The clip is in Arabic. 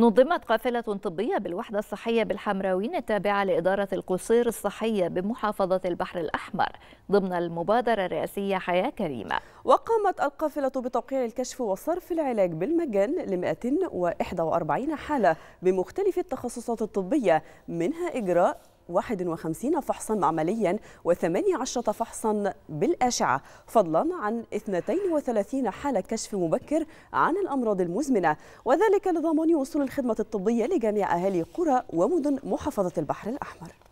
نظمت قافلة طبية بالوحدة الصحية بالحمراوين التابعة لإدارة القصير الصحية بمحافظة البحر الأحمر ضمن المبادرة الرئاسية حياة كريمة وقامت القافلة بتوقيع الكشف وصرف العلاج بالمجان ل 141 حالة بمختلف التخصصات الطبية منها إجراء 51 فحصا عمليا و18 فحصا بالأشعة فضلا عن 32 حالة كشف مبكر عن الأمراض المزمنة وذلك لضمان وصول الخدمة الطبية لجميع أهالي قرى ومدن محافظة البحر الأحمر